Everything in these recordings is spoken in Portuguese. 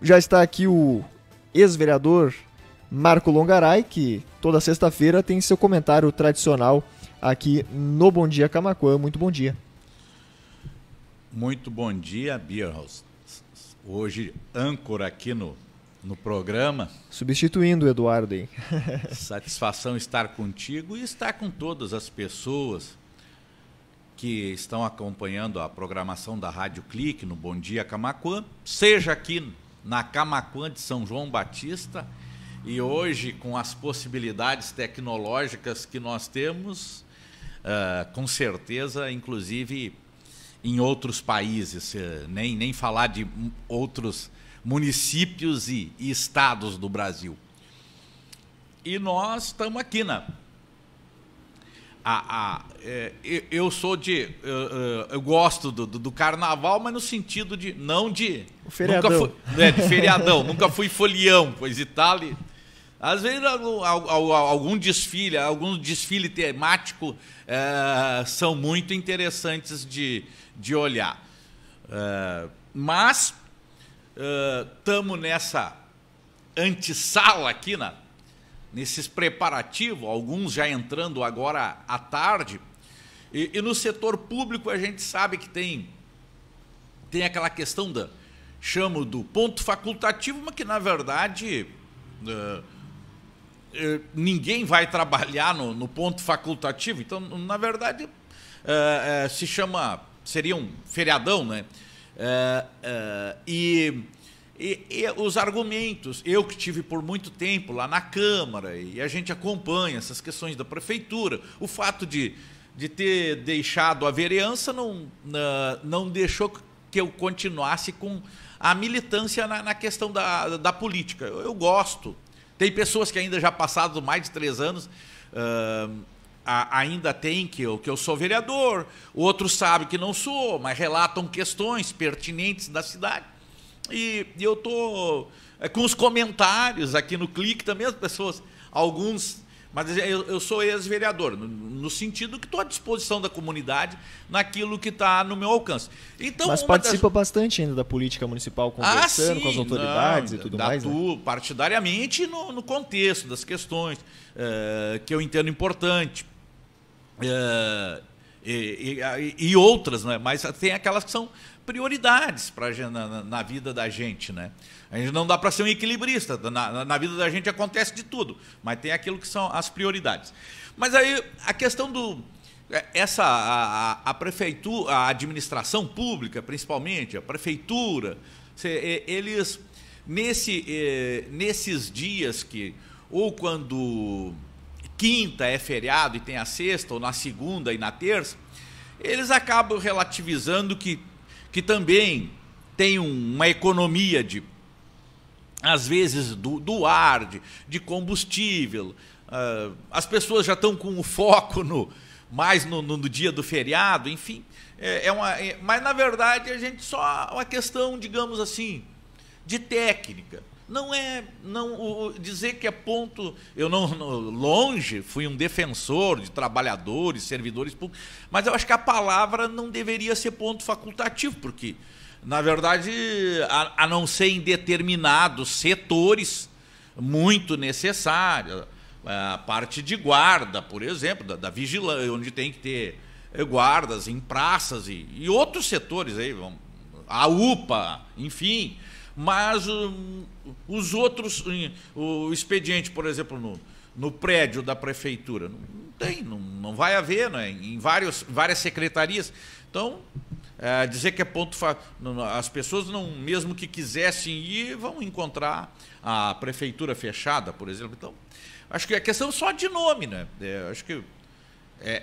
Já está aqui o ex-vereador Marco Longaray, que toda sexta-feira tem seu comentário tradicional aqui no Bom Dia Camacuã. Muito bom dia. Muito bom dia, Beerhouse. Hoje, âncora aqui no, no programa. Substituindo o Eduardo aí. satisfação estar contigo e estar com todas as pessoas que estão acompanhando a programação da Rádio Clique no Bom Dia Camacuã, seja aqui na Camacuã de São João Batista. E hoje, com as possibilidades tecnológicas que nós temos, uh, com certeza, inclusive em outros países, eh, nem, nem falar de outros municípios e, e estados do Brasil. E nós estamos aqui na né? a, a é, eu sou de. Eu, é, é, eu gosto do, do, do, carnaval, mas no sentido de. Não de. O feriadão. Nunca fui, é, de feriadão. nunca fui folião, pois e tal. às vezes, algum, algum, desfile, algum desfile temático é, são muito interessantes de, de olhar. mas estamos é, nessa antessala aqui, na, né? nesses preparativos, alguns já entrando agora à tarde. E, e, no setor público a gente sabe que tem, tem aquela questão da chamo do ponto facultativo, mas que na verdade uh, ninguém vai trabalhar no, no, ponto facultativo. Então, na verdade, uh, se chama seria um feriadão, né? e e, e, os argumentos, eu que tive por muito tempo lá na Câmara, e a gente acompanha essas questões da Prefeitura, o fato de, de ter deixado a vereança não, não deixou que eu continuasse com a militância na, na questão da, da política. Eu, eu, gosto. Tem pessoas que ainda já passados mais de três anos. Uh, ainda tem que eu, que eu sou vereador, outros sabem que não sou, mas relatam questões pertinentes da cidade. E, eu estou é, com os comentários aqui no clique também, as pessoas, alguns. Mas eu, eu sou ex-vereador, no, no, sentido que estou à disposição da comunidade naquilo que está no meu alcance. Então, mas participa das... bastante ainda da política municipal, ah, conversando ah, sim, com as autoridades não, e tudo da, mais? Né? Tu, né? Partidariamente no, no, contexto das questões é, que eu entendo importante. É, e, e, e outras, né? mas tem aquelas que são prioridades pra, na, na vida da gente. Né? A gente não dá para ser um equilibrista, na, na vida da gente acontece de tudo, mas tem aquilo que são as prioridades. Mas aí a questão do, é, essa a, a, a, prefeitura, a administração pública, principalmente a prefeitura, eles nesse, eh, nesses dias que ou quando quinta é feriado e tem a sexta, ou na segunda e na terça, eles acabam relativizando que, que também tem uma economia de, às vezes, do, do ar, de, de combustível. Uh, as pessoas já estão com o foco no mais no, no, no dia do feriado, enfim. É, é uma, é, mas na verdade a gente só uma questão, digamos assim, de técnica não é não o, dizer que é ponto eu não, não, longe fui um defensor de trabalhadores servidores públicos mas eu acho que a palavra não deveria ser ponto facultativo porque na verdade a, a não ser em determinados setores muito necessários a parte de guarda por exemplo da, da vigilância onde tem que ter eh, guardas em praças e, e outros setores aí a UPA enfim mas hum, os outros, o expediente, por exemplo, no, no prédio da prefeitura, não, não tem, não, não vai haver, né? em vários, várias secretarias. Então, é, dizer que é ponto. Fa... As pessoas, não, mesmo que quisessem ir, vão encontrar a prefeitura fechada, por exemplo. Então, acho que a é questão só de nome, né? É, acho que é,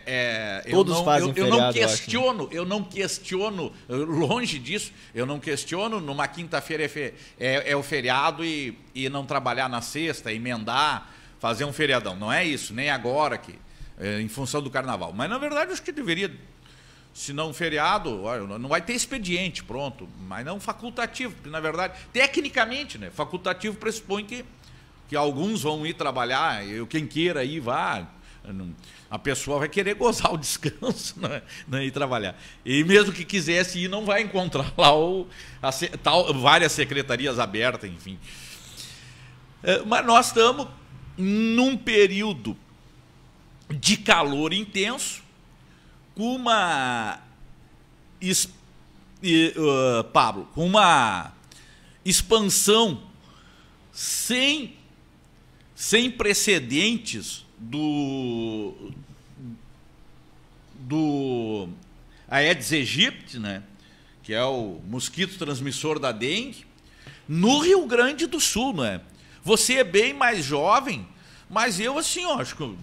é, Todos eu não, fazem eu, feriado, né? eu não questiono, eu, eu, não questiono, longe disso, eu não questiono numa quinta-feira é, é, é, o feriado e, e não trabalhar na sexta, emendar, fazer um feriadão. Não é isso, nem agora que é, em função do carnaval. Mas na verdade acho que deveria, se não feriado, não vai ter expediente, pronto, mas não facultativo, porque na verdade, tecnicamente, né, facultativo pressupõe que que alguns vão ir trabalhar, eu quem queira ir vá, a pessoa vai querer gozar o descanso né? e trabalhar. E mesmo que quisesse ir, não vai encontrar lá o, a, tal, várias secretarias abertas, enfim. É, mas nós estamos num período de calor intenso, com uma. Es, e, uh, Pablo, com uma expansão sem, sem precedentes do do Aedes aegypti, né, que é o mosquito transmissor da dengue, no Rio Grande do Sul, né? Você é bem mais jovem, mas eu assim, ó, acho que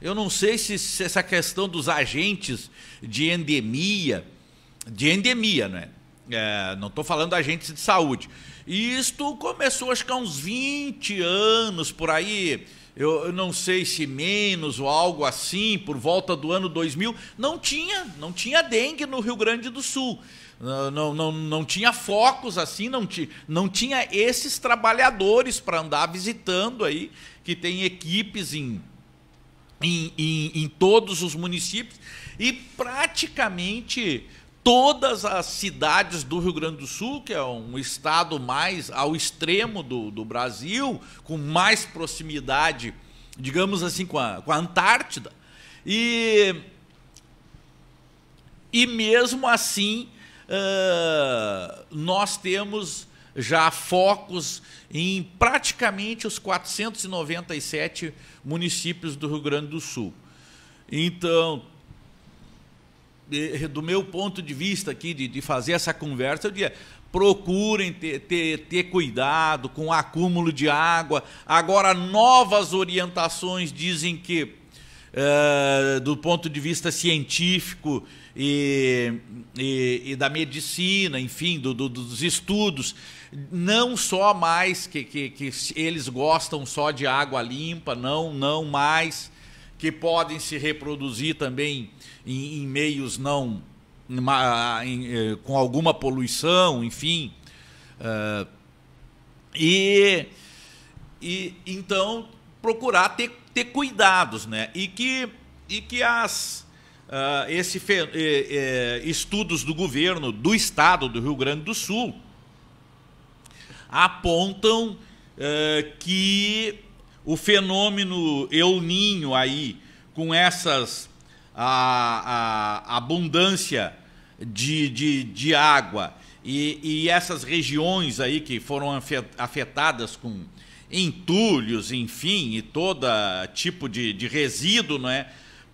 eu não sei se, se, essa questão dos agentes de endemia, de endemia, né? É, não estou falando agentes de saúde. Isto começou acho que há uns 20 anos por aí eu, eu, não sei se menos ou algo assim, por volta do ano 2000, não tinha, não tinha dengue no Rio Grande do Sul. Não, não, não, não tinha focos assim, não, ti, não tinha esses trabalhadores para andar visitando aí, que tem equipes em, em, em, em todos os municípios, e praticamente todas as cidades do Rio Grande do Sul, que é um estado mais ao extremo do, do Brasil, com mais proximidade, digamos assim, com a, com a Antártida. E, e mesmo assim, uh, nós temos já focos em praticamente os 497 municípios do Rio Grande do Sul. Então, do meu ponto de vista aqui, de, de fazer essa conversa, eu diria, procurem ter, ter, ter, cuidado com o acúmulo de água. Agora, novas orientações dizem que, eh, do ponto de vista científico e, e, e da medicina, enfim, do, do, dos estudos, não só mais que, que, que eles gostam só de água limpa, não, não mais que podem se reproduzir também em, em meios não em, eh, com alguma poluição, enfim. Uh, e, e então procurar ter, ter cuidados, né? E que, e que as, uh, esse, eh, eh, estudos do governo do estado do Rio Grande do Sul apontam uh, que o fenômeno El Ninho aí, com essas a, a abundância de, de, de água e, e, essas regiões aí que foram afetadas com entulhos, enfim, e todo tipo de, de resíduo, não é?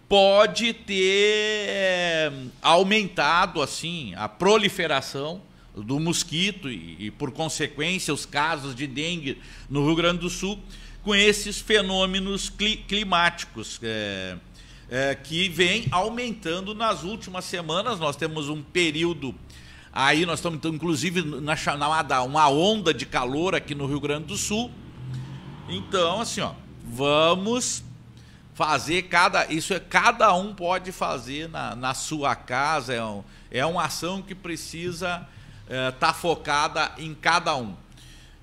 Pode ter eh, aumentado assim a proliferação do mosquito e, e, por consequência, os casos de dengue no Rio Grande do Sul com esses fenômenos climáticos. É, é, que vem aumentando nas últimas semanas. Nós temos um período aí, nós estamos então, inclusive na chamada uma onda de calor aqui no Rio Grande do Sul. Então, assim, ó, vamos fazer cada. Isso é cada um pode fazer na, na sua casa. É, um, é uma ação que precisa estar é, tá focada em cada um.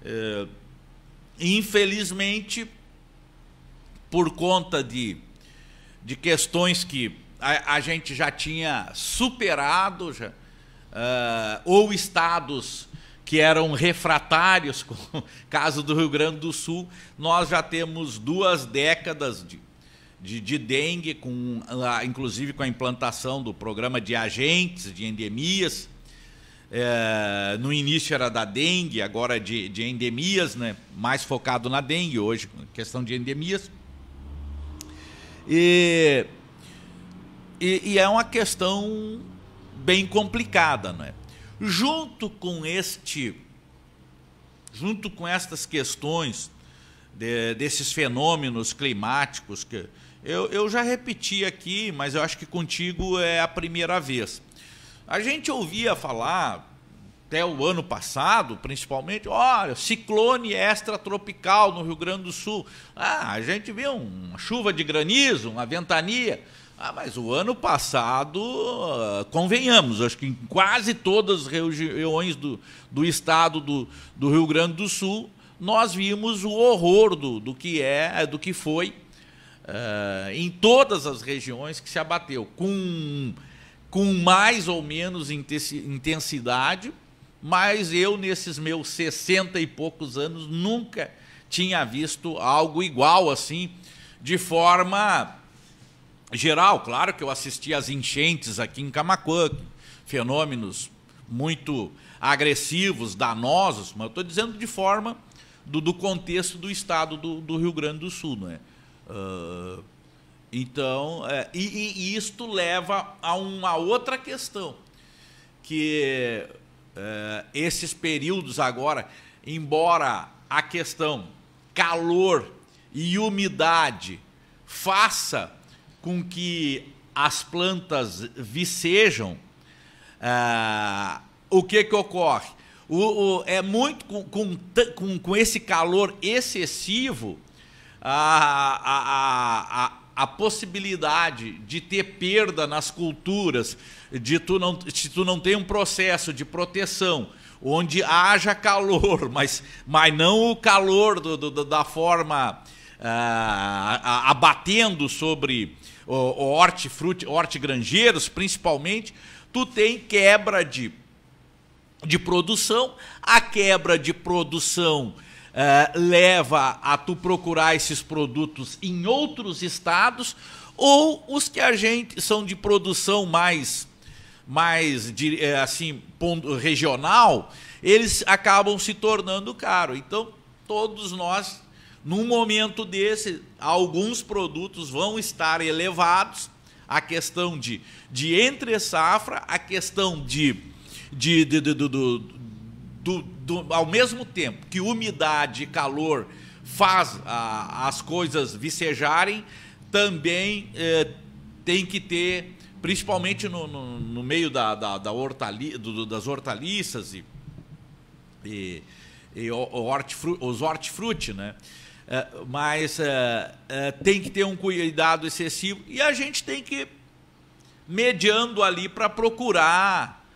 É, Infelizmente, por conta de, de questões que a, a gente já tinha superado, já, uh, ou estados que eram refratários, como o caso do Rio Grande do Sul, nós já temos duas décadas de, de, de dengue, com, ah, inclusive com a implantação do programa de agentes de endemias é, no início era da dengue, agora é de, de endemias, né? mais focado na dengue hoje, questão de endemias. E, e, e é uma questão bem complicada. Né? Junto com este, junto com estas questões de, desses fenômenos climáticos, que eu, eu já repeti aqui, mas eu acho que contigo é a primeira vez. A gente ouvia falar até o ano passado, principalmente, olha, ciclone extratropical no Rio Grande do Sul. Ah, a gente viu uma chuva de granizo, uma ventania. Ah, mas o ano passado, ah, convenhamos, acho que em quase todas as regiões do, do estado do, do Rio Grande do Sul, nós vimos o horror do, do que é, do que foi uh, em todas as regiões que se abateu, com com mais ou menos intensidade, mas eu, nesses meus 60 e poucos anos, nunca tinha visto algo igual assim, de forma geral. Claro que eu assisti às enchentes aqui em Camacuã, fenômenos muito agressivos, danosos, mas eu estou dizendo de forma do, do, contexto do estado do, do Rio Grande do Sul. Não é? Uh, então, é, e, e, isto leva a uma outra questão, que é, esses períodos agora, embora a questão calor e umidade faça com que as plantas vicejam, é, o que, que ocorre? O, o, é muito com, com, com, esse calor excessivo, a, a, a, a a possibilidade de ter perda nas culturas, de tu não, se tu não tem um processo de proteção onde haja calor, mas, mas não o calor do, do, da forma ah, abatendo sobre hortifruti, hortigranjeiros, principalmente, tu tem quebra de, de produção, a quebra de produção eh, leva a tu procurar esses produtos em outros estados ou os que a gente são de produção mais mais de, eh, assim regional eles acabam se tornando caro então todos nós num momento desse alguns produtos vão estar elevados a questão de, de entre safra a questão de, de, de, de do, ao mesmo tempo que umidade e calor faz a, as coisas vicejarem, também eh, tem que ter, principalmente no, no, no meio da, da, da hortali, do, das hortaliças e, e, e hortifru, os hortifruti, né? Eh, mas eh, tem que ter um cuidado excessivo e a gente tem que mediando ali para procurar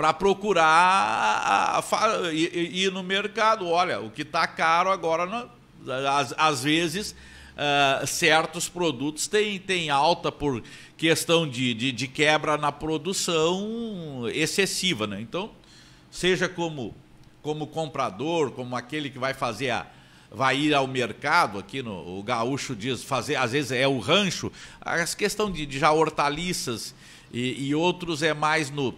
para procurar ir no mercado. Olha, o que está caro agora, às, às vezes, Uh, certos produtos têm, têm alta por questão de, de, de, quebra na produção excessiva. Né? Então, seja como, como comprador, como aquele que vai fazer a. Vai ir ao mercado, aqui no o gaúcho diz, fazer, às vezes é o rancho, As questão de, de já hortaliças e, e outros é mais no,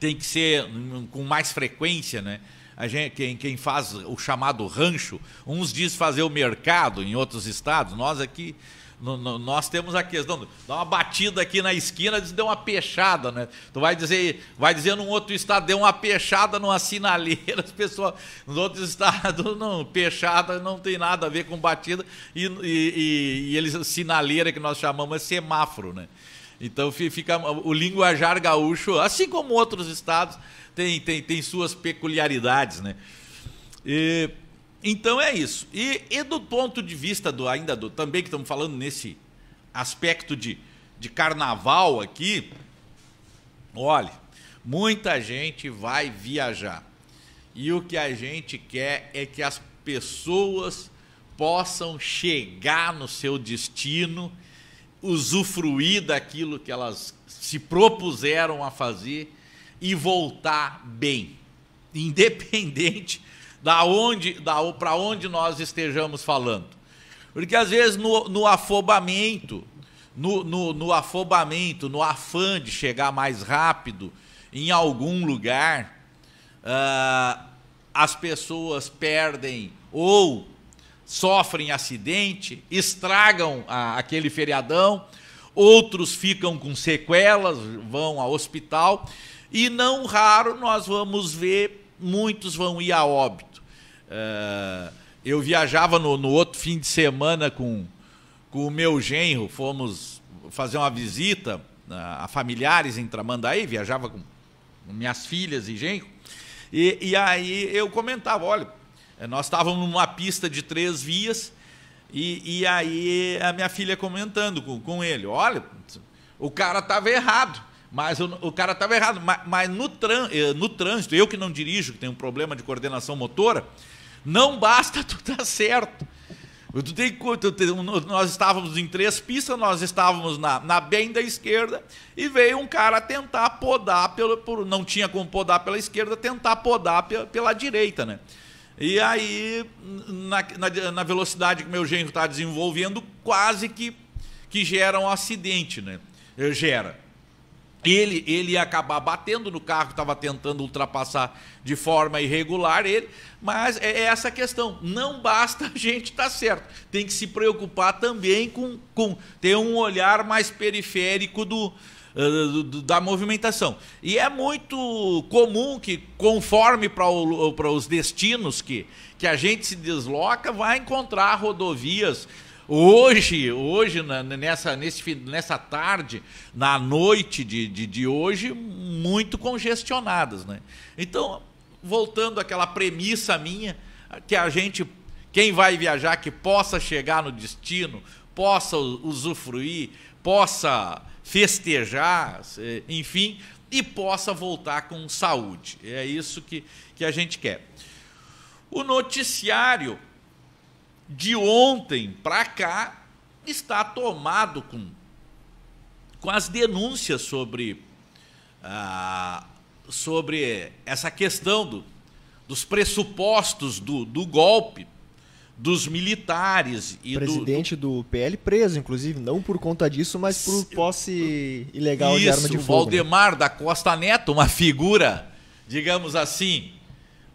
tem que ser com mais frequência, né? A gente, quem, quem faz o chamado rancho, uns diz fazer o mercado em outros estados, nós aqui no, no, nós temos a questão, dá uma batida aqui na esquina, diz, deu uma pechada, né? Tu vai dizer, vai dizer num outro estado, deu uma pechada numa sinaleira, as pessoas, nos outros estados, não, pechada não tem nada a ver com batida, e, e, e, e eles, sinaleira que nós chamamos é semáforo, né? Então fica o linguajar gaúcho, assim como outros estados, tem, tem, tem suas peculiaridades, né? E, então é isso. E, e, do ponto de vista do ainda do também que estamos falando nesse aspecto de, de carnaval aqui, olha, muita gente vai viajar. E o que a gente quer é que as pessoas possam chegar no seu destino usufruir daquilo que elas se propuseram a fazer e voltar bem, independente da onde, da para onde nós estejamos falando, porque às vezes no, no afobamento, no, no, no afobamento, no afã de chegar mais rápido em algum lugar, uh, as pessoas perdem ou sofrem acidente, estragam a, aquele feriadão, outros ficam com sequelas, vão ao hospital, e não raro nós vamos ver, muitos vão ir a óbito. É, eu viajava no, no, outro fim de semana com, com o meu genro, fomos fazer uma visita a, a familiares em Tramandaí, viajava com minhas filhas e genro, e, e aí eu comentava, olha, é, nós estávamos numa pista de três vias e, e aí a minha filha comentando com, com ele: olha, o cara estava errado. Mas o, o cara estava errado. Mas, mas no, tran, eh, no trânsito, eu que não dirijo, que tenho um problema de coordenação motora, não basta tu estar tá certo. Tu tem, tu nós estávamos em três pistas, nós estávamos na, na bem da esquerda e veio um cara tentar podar, pelo, por, não tinha como podar pela esquerda, tentar podar pela, pela direita, né? E aí, na, na, na velocidade que meu genro está desenvolvendo, quase que, que gera um acidente, né? Eh, gera. Ele, ele ia acabar batendo no carro que estava tentando ultrapassar de forma irregular ele, mas é, é essa questão. Não basta a gente estar tá certo. Tem que se preocupar também com, com ter um olhar mais periférico do, eh, da movimentação. E é muito comum que, conforme para os destinos que, que a gente se desloca, vai encontrar rodovias. Hoje, hoje nessa, nesse, nessa tarde, na noite de, de, de hoje, muito congestionadas. Né? Então, voltando àquela premissa minha, que a gente, quem vai viajar, que possa chegar no destino, possa usufruir, possa festejar, enfim, e possa voltar com saúde. É isso que, que a gente quer. O noticiário de ontem para cá está tomado com, com as denúncias sobre, ah, sobre essa questão do, dos pressupostos do, do golpe dos militares e presidente do, presidente do PL preso, inclusive, não por conta disso, mas por posse ilegal Isso, de arma de fogo. Isso, né? Valdemar da Costa Neto, uma figura, digamos assim,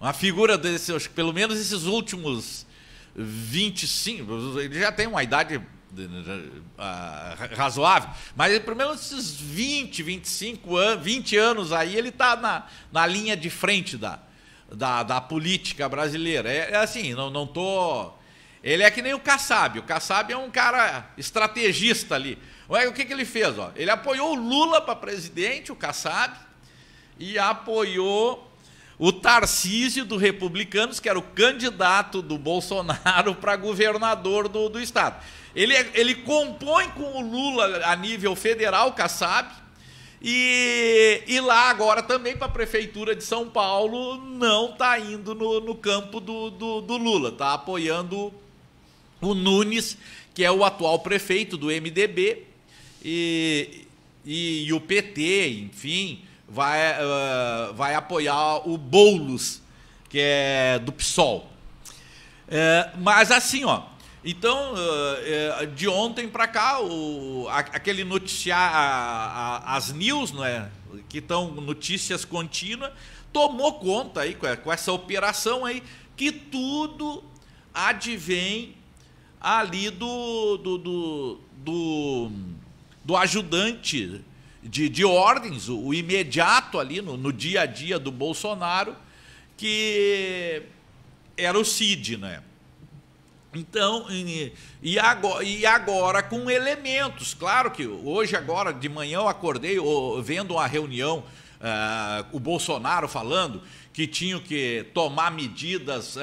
uma figura desses, que pelo menos esses últimos 25, ele já tem uma idade ah, razoável, mas pelo menos esses 20, 25 anos, 20 anos aí ele está na, na linha de frente da da, da política brasileira. É, é assim, não, não tô. Ele é que nem o Kassab. O Kassab é um cara estrategista ali. O que, que ele fez? Ó? Ele apoiou o Lula para presidente, o Kassab, e apoiou o Tarcísio do Republicanos, que era o candidato do Bolsonaro para governador do, do estado. Ele, é, ele compõe com o Lula a nível federal, Kassab, e, e lá agora também para a Prefeitura de São Paulo não está indo no, no campo do, do, do Lula, está apoiando o Nunes, que é o atual prefeito do MDB, e, e, e o PT, enfim, vai, uh, vai apoiar o Boulos, que é do PSOL. É, mas assim, ó, então, eh, eh, de ontem para cá, o, aquele noticiar, as news, não é? que estão notícias contínuas, tomou conta aí com essa operação aí, que tudo advém ali do, do, do, do, do ajudante de, de ordens, o, o imediato ali no, no dia a dia do Bolsonaro, que era o Cid, né? Então, e agora, e agora, com elementos. Claro que hoje, agora, de manhã, eu acordei vendo uma reunião, uh, o Bolsonaro falando que tinha que tomar medidas, uh,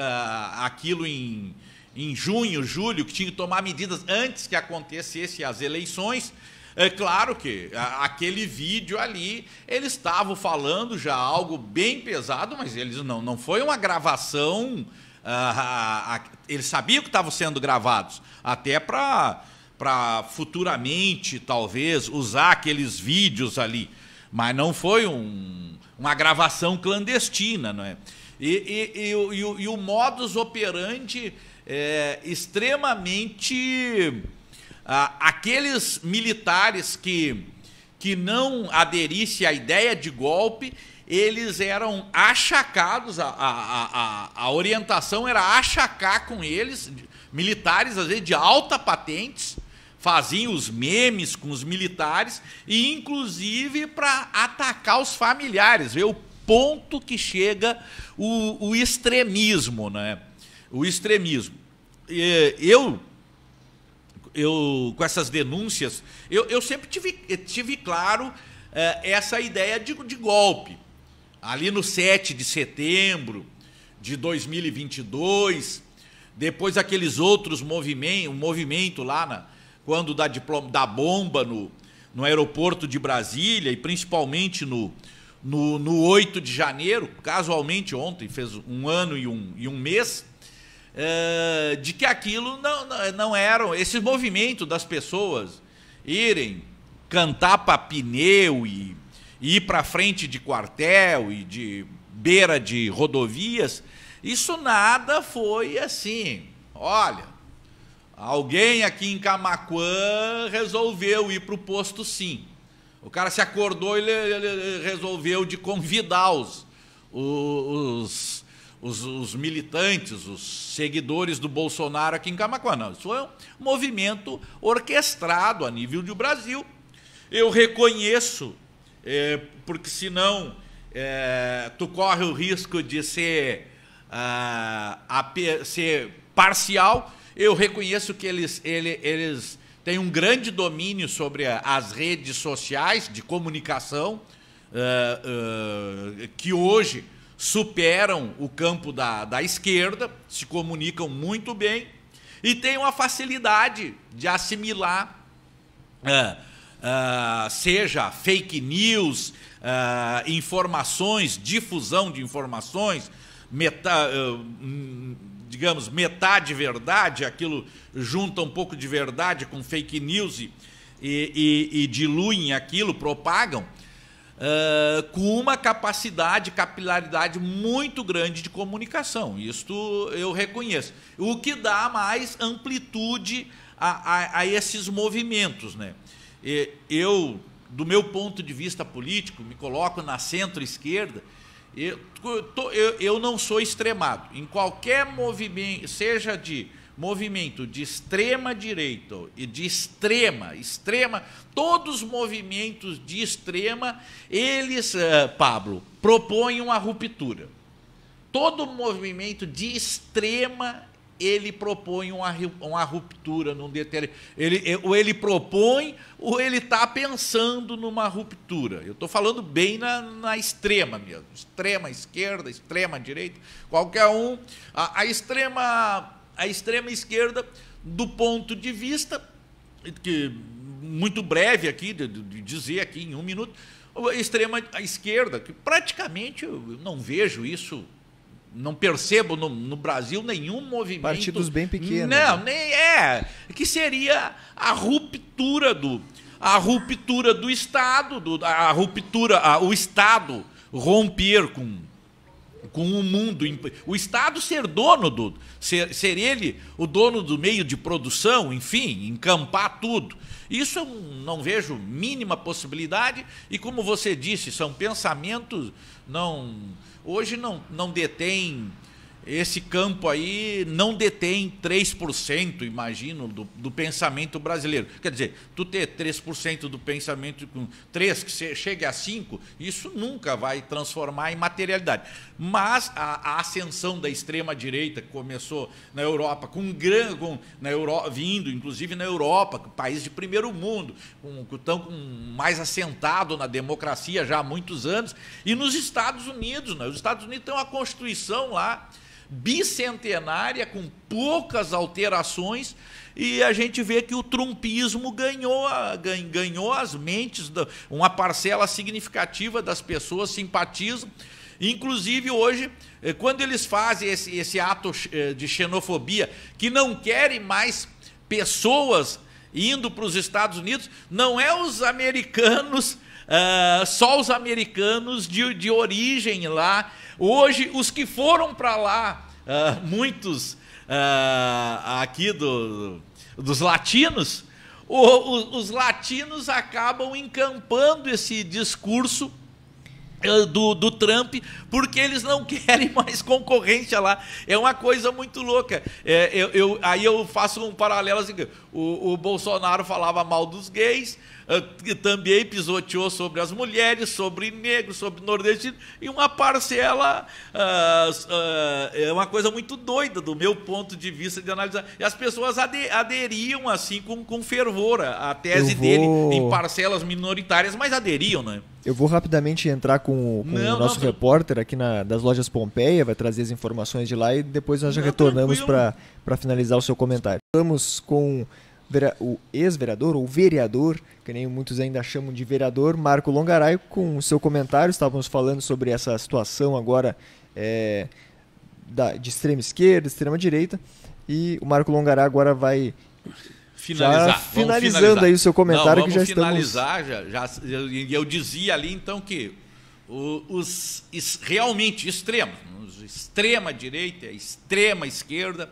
aquilo em, em junho, julho, que tinha que tomar medidas antes que acontecesse as eleições. É claro que aquele vídeo ali, eles estavam falando já algo bem pesado, mas eles não, não foi uma gravação ah, eles sabiam que estavam sendo gravados, até para para futuramente, talvez, usar aqueles vídeos ali. Mas não foi um, uma gravação clandestina, não é? E, e, e, e o, o, modus operandi é extremamente. Ah, aqueles militares que, que não aderissem à ideia de golpe eles eram achacados, a, a, a, a, orientação era achacar com eles, militares, às vezes de alta patentes, faziam os memes com os militares, e inclusive para atacar os familiares, ver o ponto que chega o, o extremismo, né? O extremismo. Eu eu, com essas denúncias, eu, eu sempre tive, tive claro eh, essa ideia de, de golpe ali no 7 de setembro de 2022, depois aqueles outros movimentos, um movimento lá na, quando da, diploma, da bomba no, no aeroporto de Brasília e principalmente no, no, no 8 de janeiro, casualmente ontem, fez um ano e um, e um mês, é, de que aquilo não, não eram, esse movimento das pessoas irem cantar para pneu e ir para frente de quartel e de beira de rodovias, isso nada foi assim. Olha, alguém aqui em Camacuã resolveu ir para o posto sim. O cara se acordou e resolveu de convidar os, os, os, os, militantes, os seguidores do Bolsonaro aqui em Camacuã. Não, isso foi é um movimento orquestrado a nível do Brasil. Eu reconheço é, porque senão é, tu corre o risco de ser, ah, a, ser parcial. Eu reconheço que eles, ele, eles têm um grande domínio sobre as redes sociais de comunicação, ah, ah, que hoje superam o campo da, da esquerda, se comunicam muito bem e têm uma facilidade de assimilar uh, ah, seja fake news, uh, informações, difusão de informações, meta, uh, digamos, metade verdade, aquilo junta um pouco de verdade com fake news e, e, e diluem aquilo, propagam. Uh, com uma capacidade, capilaridade muito grande de comunicação. Isto eu reconheço. O que dá mais amplitude a, a, a esses movimentos. Né? eu, do meu ponto de vista político, me coloco na centro-esquerda, eu, não sou extremado. Em qualquer movimento, seja de movimento de extrema direita e de extrema, extrema, todos os movimentos de extrema, eles, eh, Pablo, propõem uma ruptura. Todo movimento de extrema ele propõe uma, uma ruptura num determinado. Ele, eh, ou ele propõe, ou ele está pensando numa ruptura. Eu estou falando bem na, na, extrema mesmo. Extrema esquerda, extrema direita, qualquer um. A, a, extrema, a extrema esquerda, do ponto de vista, que muito breve aqui, de, de dizer aqui em um minuto, a extrema esquerda, que praticamente eu não vejo isso não percebo no, no, Brasil nenhum movimento. Partidos bem pequenos. Não, né? nem é. Que seria a ruptura do. A ruptura do Estado, do, a ruptura, a, o Estado romper com, com o mundo. O Estado ser dono do. Ser, ser ele o dono do meio de produção, enfim, encampar tudo. Isso eu não vejo mínima possibilidade, e como você disse, são pensamentos não hoje não, não detém esse campo aí não detém 3%, imagino, do, do, pensamento brasileiro. Quer dizer, tu ter 3% do pensamento com 3 que chegue a 5, isso nunca vai transformar em materialidade. Mas a, a ascensão da extrema direita que começou na Europa com grande com, na Europa vindo inclusive na Europa, país de primeiro mundo, com, tão com, mais assentado na democracia já há muitos anos, e nos Estados Unidos, né? Os Estados Unidos tem uma constituição lá bicentenária, com poucas alterações, e a gente vê que o trumpismo ganhou, ganhou as mentes, uma parcela significativa das pessoas simpatizam. Inclusive, hoje, eh, quando eles fazem esse, esse ato eh, de xenofobia, que não querem mais pessoas indo para os Estados Unidos, não é os americanos ah, só os americanos de, de origem lá. Hoje, os que foram para lá, uh, muitos uh, aqui do, dos latinos, o, o, os latinos acabam encampando esse discurso eh, do, do Trump, porque eles não querem mais concorrência lá. É uma coisa muito louca. É, eu, eu, aí eu faço um paralelo assim: o, o Bolsonaro falava mal dos gays, eh, também pisoteou sobre as mulheres, sobre negros, sobre nordestinos, e uma parcela ah, ah, é uh, uma coisa muito doida do meu ponto de vista de analisar. E as pessoas ade aderiam assim com, com fervor à tese vou... dele em parcelas minoritárias, mas aderiam, né? Eu vou rapidamente entrar com, com não, o nosso não, repórter aqui na, das lojas Pompeia, vai trazer as informações de lá e depois nós já não, retornamos para finalizar o seu comentário. Vamos com o ex-vereador, ou vereador, que nem muitos ainda chamam de vereador, Marco Longaray, com o seu comentário. Estávamos falando sobre essa situação agora é, da, de extrema esquerda, extrema direita, e o Marco Longaray agora vai finalizar. Já finalizando finalizar. aí o seu comentário Não, que já finalizar, estamos... já, já eu, eu, dizia ali então que os, realmente extremos, os extrema direita, extrema esquerda,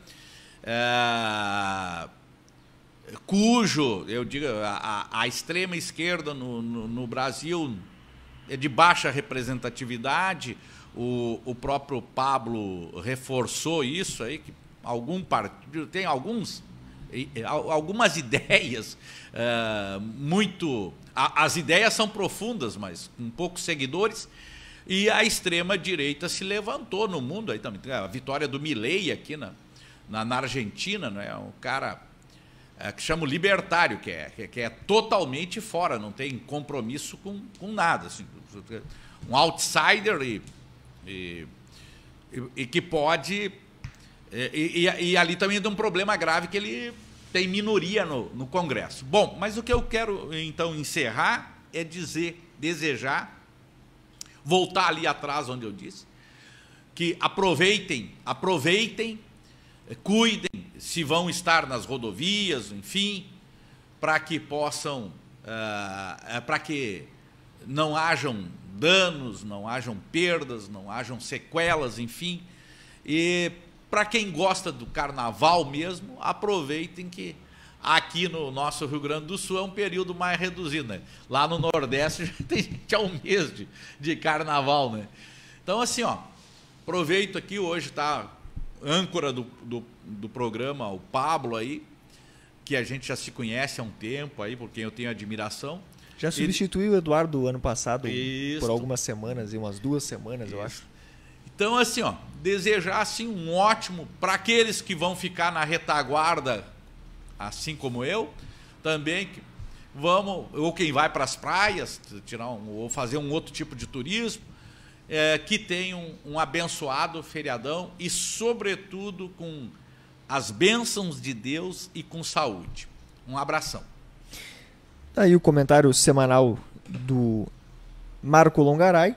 é, cujo, eu digo, a, a extrema esquerda no, no, no, Brasil é de baixa representatividade. O, o próprio Pablo reforçou isso aí, que algum partido, tem alguns algumas ideias uh, muito. A, as ideias são profundas, mas com poucos seguidores. E a extrema-direita se levantou no mundo aí também. A vitória do Milley aqui na, na, na Argentina, não é? Um cara é, que chama libertário, é, que é, que é totalmente fora, não tem compromisso com, com nada. Assim, um outsider e, e, e, e que pode. Eh, e, e, ali também tem é um problema grave que ele tem minoria no, no Congresso. Bom, mas o que eu quero então encerrar é dizer, desejar, voltar ali atrás onde eu disse, que aproveitem, aproveitem, cuidem se vão estar nas rodovias, enfim, para que possam, uh, para que não hajam danos, não hajam perdas, não hajam sequelas, enfim, e para quem gosta do carnaval mesmo, aproveitem que aqui no nosso Rio Grande do Sul é um período mais reduzido, né? Lá no Nordeste já tem gente um mês de, de carnaval, né? Então, assim, ó, aproveito aqui, hoje tá âncora do, do, do programa, o Pablo aí, que a gente já se conhece há um tempo aí, por quem eu tenho admiração. Já substituiu o Eduardo ano passado Isso. por algumas semanas, umas duas semanas, Isso. eu acho. Então, assim, ó, desejar assim, um ótimo para aqueles que vão ficar na retaguarda, assim como eu, também vamos, ou quem vai para as praias, tirar um, ou fazer um outro tipo de turismo, é, que tenham um, um abençoado feriadão e, sobretudo, com as bênçãos de Deus e com saúde. Um abração. Tá aí o comentário semanal do Marco Longaray.